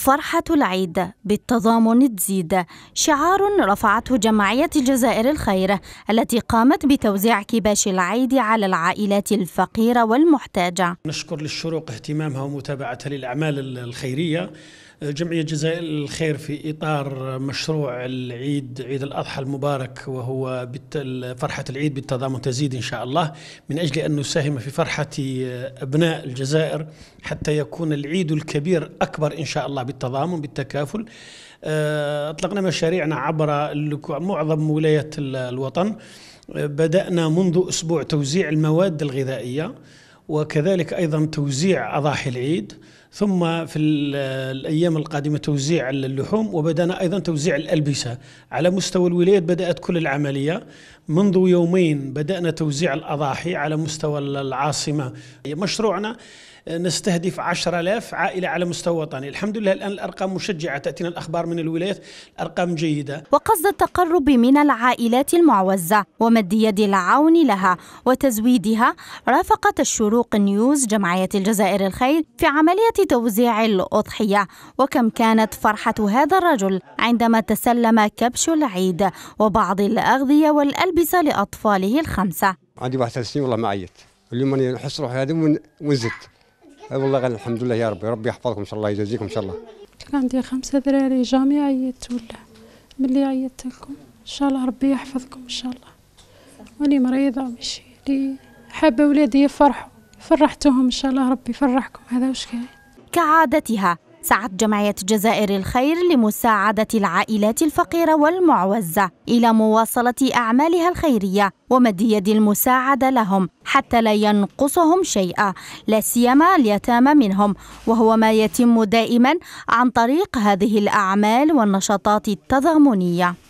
فرحة العيد بالتضامن تزيد شعار رفعته جمعية الجزائر الخير التي قامت بتوزيع كباش العيد على العائلات الفقيرة والمحتاجة نشكر للشروق اهتمامها ومتابعتها للأعمال الخيرية جمعية جزائر الخير في إطار مشروع العيد عيد الأضحى المبارك وهو فرحة العيد بالتضامن تزيد إن شاء الله من أجل أن نساهم في فرحة أبناء الجزائر حتى يكون العيد الكبير أكبر إن شاء الله بالتضامن بالتكافل آه، أطلقنا مشاريعنا عبر معظم ولايات الوطن آه، بدأنا منذ أسبوع توزيع المواد الغذائية وكذلك أيضا توزيع أضاحي العيد ثم في الأيام القادمة توزيع اللحوم وبدأنا أيضا توزيع الألبسة على مستوى الولايات بدأت كل العملية منذ يومين بدأنا توزيع الأضاحي على مستوى العاصمة مشروعنا آه، نستهدف 10000 عائلة على مستوى وطني الحمد لله الآن الأرقام مشجعة تأتينا الأخبار من الولايات أرقام جيدة وقصد التقرب من العائلات المعوزة ومد يد العون لها وتزويدها رافقت الشروق نيوز جمعية الجزائر الخير في عملية توزيع الأضحية وكم كانت فرحة هذا الرجل عندما تسلم كبش العيد وبعض الأغذية والألبسة لأطفاله الخمسة عندي ثلاث سنين والله ما عيت اليوم أنا نحس روحي هذه ونزت والله الحمد لله يا ربي ربي يحفظكم إن شاء الله يجازيكم إن شاء الله كان عندي خمسة ذراري جامي عيت ولا ملي عيت لكم إن شاء الله ربي يحفظكم إن شاء الله وأني مريضة ماشي حابة ولادي يفرحوا فرحتهم إن شاء الله ربي يفرحكم هذا وش كاين كعادتها سعت جمعية جزائر الخير لمساعدة العائلات الفقيرة والمعوزة إلى مواصلة أعمالها الخيرية ومد يد المساعدة لهم حتى لا ينقصهم شيئا لا سيما اليتامى منهم وهو ما يتم دائما عن طريق هذه الأعمال والنشاطات التضامنية